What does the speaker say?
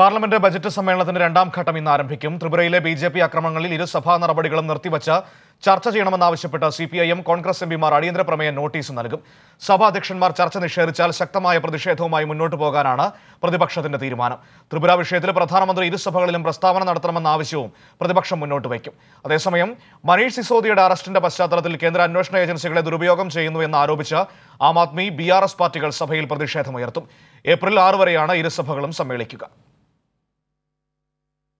parliament budget സമ്മേളനത്തിന്റെ രണ്ടാം ഘട്ടം ഇന്ന് ആരംഭിക്കും ത്രിപുരയിലെ ബി ജെ പി അക്രമങ്ങളിൽ ഇരുസഭാ നടപടികളും നിർത്തിവച്ച് ചർച്ച ചെയ്യണമെന്നാവശ്യപ്പെട്ട് C P I M Congress എംപിമാർ അടിയന്തര പ്രമേയ നോട്ടീസ് നൽകും സഭാധ്യക്ഷന്മാർ ചർച്ച നിഷേധിച്ചാൽ ശക്തമായ പ്രതിഷേധവുമായി മുന്നോട്ടു പോകാനാണ് പ്രതിപക്ഷത്തിന്റെ തീരുമാനം ത്രിപുര വിഷയത്തിൽ പ്രധാനമന്ത്രി ഇരുസഭകളിലും പ്രസ്താവന നടത്തണമെന്ന ആവശ്യവും പ്രതിപക്ഷം മുന്നോട്ട് വയ്ക്കും അതേസമയം മനീഷ് സിസോദിയുടെ അറസ്റ്റിന്റെ പശ്ചാത്തലത്തിൽ കേന്ദ്ര അന്വേഷണ ഏജൻസികളെ ദുരുപയോഗം ചെയ്യുന്നു എന്ന് ആരോപിച്ച് Aam Aadmi B R S പാർട്ടികൾ സഭയിൽ പ്രതിഷേധമുയർത്തും ഏപ്രിൽ ആറ് വരെയാണ് ഇരുസഭകളും സമ്മേളിക്കുക